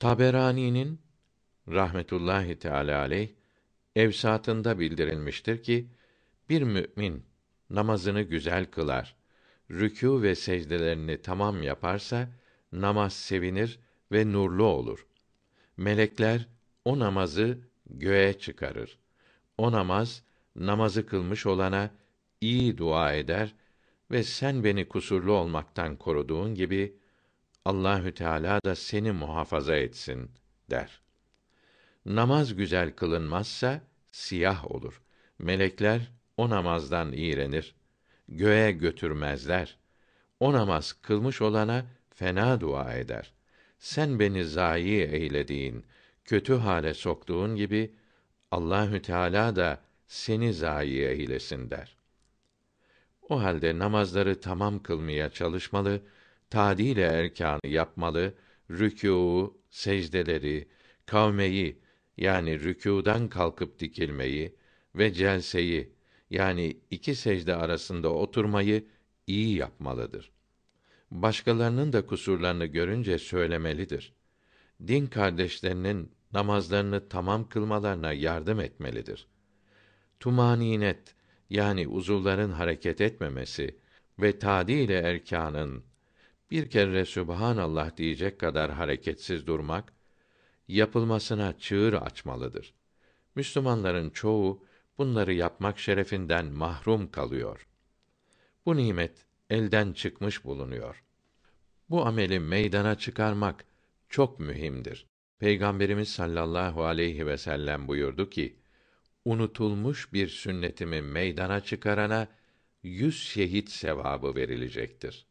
Taberani'nin rahmetullahi teala aleyh evsatında bildirilmiştir ki bir mümin namazını güzel kılar, rükû ve secdelerini tamam yaparsa namaz sevinir ve nurlu olur. Melekler o namazı göğe çıkarır. O namaz namazı kılmış olana iyi dua eder ve sen beni kusurlu olmaktan koruduğun gibi Allahü Teala da seni muhafaza etsin der. Namaz güzel kılınmazsa siyah olur. Melekler o namazdan iğrenir. Göğe götürmezler. O namaz kılmış olana fena dua eder. Sen beni zayi eylediğin, kötü hale soktuğun gibi Allahü Teala da seni zayi eylesin der. O halde namazları tamam kılmaya çalışmalı, tadil erkanı yapmalı, rükûu, secdeleri, kavmeyi yani rükûdan kalkıp dikilmeyi ve celseyi yani iki secde arasında oturmayı iyi yapmalıdır. Başkalarının da kusurlarını görünce söylemelidir. Din kardeşlerinin namazlarını tamam kılmalarına yardım etmelidir. Tumaninet yani uzuvların hareket etmemesi ve tadil erkanın bir kere Sübhanallah diyecek kadar hareketsiz durmak, yapılmasına çığır açmalıdır. Müslümanların çoğu bunları yapmak şerefinden mahrum kalıyor. Bu nimet elden çıkmış bulunuyor. Bu ameli meydana çıkarmak çok mühimdir. Peygamberimiz sallallahu aleyhi ve sellem buyurdu ki: Unutulmuş bir sünnetimi meydana çıkarana yüz şehit sevabı verilecektir.